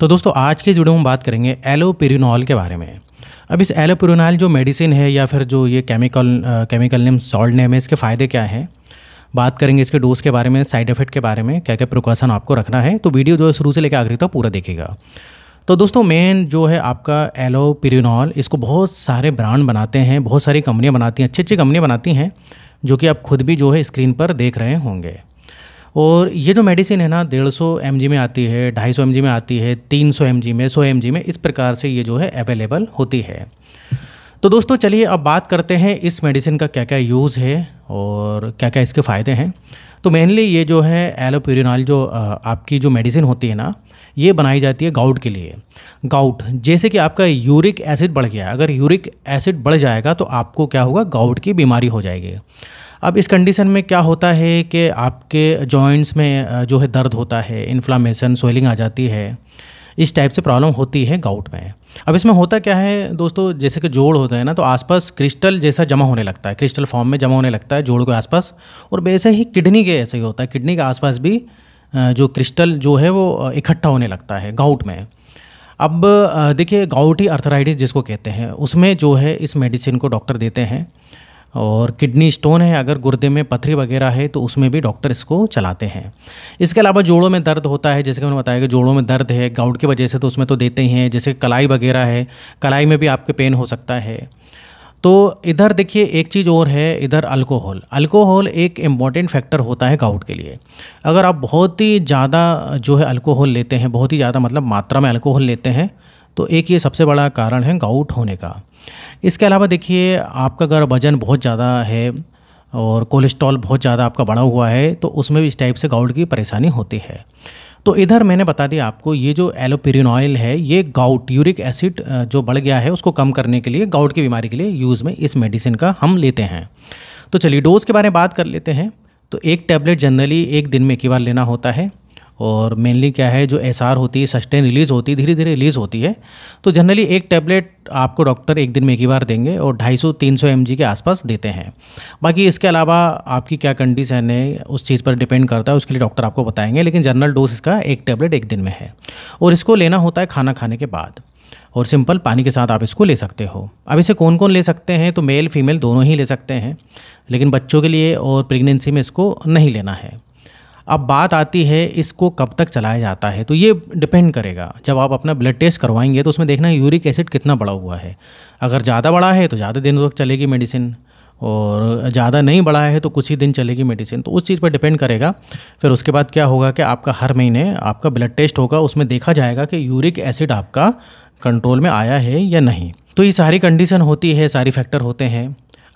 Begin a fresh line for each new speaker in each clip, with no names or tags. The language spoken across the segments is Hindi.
तो दोस्तों आज के इस वीडियो में बात करेंगे एलोपिरिनॉल के बारे में अब इस एलोपिरिनॉल जो मेडिसिन है या फिर जो ये chemical chemical name salt name है इसके फ़ायदे क्या हैं बात करेंगे इसके डोज के बारे में साइड इफेक्ट के बारे में क्या क्या प्रिकॉशन आपको रखना है तो वीडियो जो है शुरू से लेकर आखिरी तक पूरा देखेगा तो दोस्तों मेन जो है आपका एलोपिरिनॉल इसको बहुत सारे ब्रांड बनाते हैं बहुत सारी कंपनियाँ बनाती हैं अच्छी अच्छी कंपनियाँ बनाती हैं जो कि आप खुद भी जो है स्क्रीन पर देख रहे होंगे और ये जो मेडिसिन है ना डेढ़ सौ एम में आती है ढाई सौ में आती है तीन सौ में सौ एम में इस प्रकार से ये जो है अवेलेबल होती है तो दोस्तों चलिए अब बात करते हैं इस मेडिसिन का क्या क्या यूज़ है और क्या क्या इसके फ़ायदे हैं तो मेनली ये जो है एलोप्यूरिनॉल जो आपकी जो मेडिसिन होती है ना ये बनाई जाती है गाउट के लिए गाउट जैसे कि आपका यूरिक एसिड बढ़ गया अगर यूरिक एसिड बढ़ जाएगा तो आपको क्या होगा गाउट की बीमारी हो जाएगी अब इस कंडीशन में क्या होता है कि आपके जॉइंट्स में जो है दर्द होता है इन्फ्लामेशन स्वेलिंग आ जाती है इस टाइप से प्रॉब्लम होती है गाउट में अब इसमें होता क्या है दोस्तों जैसे कि जोड़ होता है ना तो आसपास क्रिस्टल जैसा जमा होने लगता है क्रिस्टल फॉर्म में जमा होने लगता है जोड़ के आसपास और वैसे ही किडनी के ऐसे ही होता है किडनी के आसपास भी जो क्रिस्टल जो है वो इकट्ठा होने लगता है गाउट में अब देखिए गाउटी अर्थराइटिस जिसको कहते हैं उसमें जो है इस मेडिसिन को डॉक्टर देते हैं और किडनी स्टोन है अगर गुर्दे में पथरी वगैरह है तो उसमें भी डॉक्टर इसको चलाते हैं इसके अलावा जोड़ों में दर्द होता है जैसे कि मैंने बताया कि जोड़ों में दर्द है गाउट की वजह से तो उसमें तो देते ही हैं जैसे कलाई वगैरह है कलाई में भी आपके पेन हो सकता है तो इधर देखिए एक चीज़ और है इधर अल्कोहल अल्कोहल एक इम्पॉर्टेंट फैक्टर होता है गाउट के लिए अगर आप बहुत ही ज़्यादा जो है अल्कोहल लेते हैं बहुत ही ज़्यादा मतलब मात्रा में अल्कोहल लेते हैं तो एक ये सबसे बड़ा कारण है गाउट होने का इसके अलावा देखिए आपका अगर वज़न बहुत ज़्यादा है और कोलेस्ट्रॉल बहुत ज़्यादा आपका बढ़ा हुआ है तो उसमें भी इस टाइप से गाउट की परेशानी होती है तो इधर मैंने बता दिया आपको ये जो एलोपेरिन ऑयल है ये गाउट यूरिक एसिड जो बढ़ गया है उसको कम करने के लिए गाउट की बीमारी के लिए यूज़ में इस मेडिसिन का हम लेते हैं तो चलिए डोज़ के बारे में बात कर लेते हैं तो एक टैबलेट जनरली एक दिन में एक ही बार लेना होता है और मेनली क्या है जो एस होती है सस्टेन रिलीज़ होती है धीरे धीरे रिलीज़ होती है तो जनरली एक टैबलेट आपको डॉक्टर एक दिन में एक ही बार देंगे और 250-300 mg के आसपास देते हैं बाकी इसके अलावा आपकी क्या कंडीशन है उस चीज़ पर डिपेंड करता है उसके लिए डॉक्टर आपको बताएंगे लेकिन जनरल डोज इसका एक टैबलेट एक दिन में है और इसको लेना होता है खाना खाने के बाद और सिंपल पानी के साथ आप इसको ले सकते हो अब इसे कौन कौन ले सकते हैं तो मेल फीमेल दोनों ही ले सकते हैं लेकिन बच्चों के लिए और प्रेगनेंसी में इसको नहीं लेना है अब बात आती है इसको कब तक चलाया जाता है तो ये डिपेंड करेगा जब आप अपना ब्लड टेस्ट करवाएंगे तो उसमें देखना यूरिक एसिड कितना बढ़ा हुआ है अगर ज़्यादा बड़ा है तो ज़्यादा दिनों तक चलेगी मेडिसिन और ज़्यादा नहीं बढ़ा है तो कुछ ही दिन चलेगी मेडिसिन तो उस चीज़ पर डिपेंड करेगा फिर उसके बाद क्या होगा कि आपका हर महीने आपका ब्लड टेस्ट होगा उसमें देखा जाएगा कि यूरिक एसिड आपका कंट्रोल में आया है या नहीं तो ये सारी कंडीशन होती है सारी फैक्टर होते हैं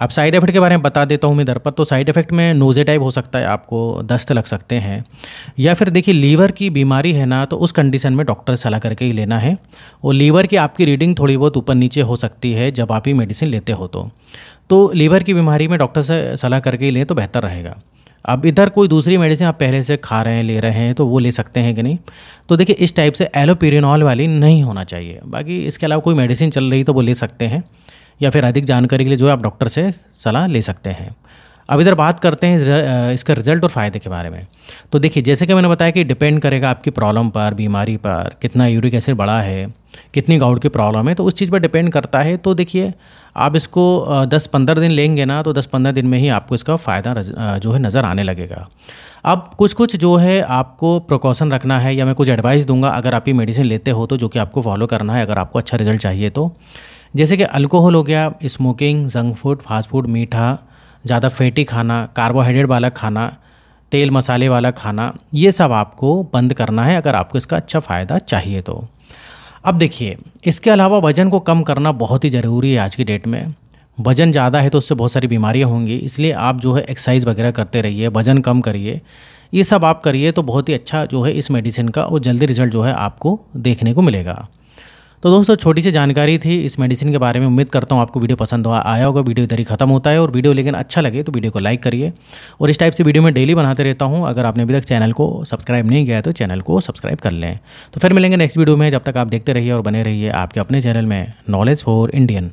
अब साइड इफेक्ट के बारे में बता देता हूँ मैं इधर पर तो साइड इफेक्ट में नोजे टाइप हो सकता है आपको दस्त लग सकते हैं या फिर देखिए लीवर की बीमारी है ना तो उस कंडीशन में डॉक्टर सलाह करके ही लेना है और लीवर की आपकी रीडिंग थोड़ी बहुत ऊपर नीचे हो सकती है जब आप ही मेडिसिन लेते हो तो तो लीवर की बीमारी में डॉक्टर से सलाह करके ही लें तो बेहतर रहेगा अब इधर कोई दूसरी मेडिसिन आप पहले से खा रहे हैं ले रहे हैं तो वो ले सकते हैं कि नहीं तो देखिए इस टाइप से एलोपेरिनॉल वाली नहीं होना चाहिए बाकी इसके अलावा कोई मेडिसिन चल रही तो वो ले सकते हैं या फिर अधिक जानकारी के लिए जो है आप डॉक्टर से सलाह ले सकते हैं अब इधर बात करते हैं इसका रिजल्ट और फ़ायदे के बारे में तो देखिए जैसे कि मैंने बताया कि डिपेंड करेगा आपकी प्रॉब्लम पर बीमारी पर कितना यूरिक एसिड बढ़ा है कितनी गाउट की प्रॉब्लम है तो उस चीज़ पर डिपेंड करता है तो देखिए आप इसको दस पंद्रह दिन लेंगे ना तो दस पंद्रह दिन में ही आपको इसका फ़ायदा जो है नज़र आने लगेगा अब कुछ कुछ जो है आपको प्रिकॉशन रखना है या मैं कुछ एडवाइस दूंगा अगर आप ये मेडिसिन लेते हो तो जो कि आपको फॉलो करना है अगर आपको अच्छा रिजल्ट चाहिए तो जैसे कि अल्कोहल हो गया smoking junk food fast food मीठा ज़्यादा फैटी खाना कार्बोहाइड्रेट वाला खाना तेल मसाले वाला खाना ये सब आपको बंद करना है अगर आपको इसका अच्छा फ़ायदा चाहिए तो अब देखिए इसके अलावा वज़न को कम करना बहुत ही ज़रूरी है आज की डेट में वज़न ज़्यादा है तो उससे बहुत सारी बीमारियाँ होंगी इसलिए आप जो है एक्सरसाइज वगैरह करते रहिए वज़न कम करिए ये सब आप करिए तो बहुत ही अच्छा जो है इस मेडिसिन का और जल्दी रिजल्ट जो है आपको देखने को मिलेगा तो दोस्तों छोटी सी जानकारी थी इस मेडिसिन के बारे में उम्मीद करता हूँ आपको वीडियो पसंद हुआ आया होगा वीडियो इधर ही खत्म होता है और वीडियो लेकिन अच्छा लगे तो वीडियो को लाइक करिए और इस टाइप से वीडियो मैं डेली बनाते रहता हूँ अगर आपने अभी तक चैनल को सब्सक्राइब नहीं किया है तो चैनल को सब्सक्राइब कर लें तो फिर मिलेंगे नेक्स्ट वीडियो में जब तक आप देखते रहिए और बने रहिए आपके अपने चैनल में नॉलेज फॉर इंडियन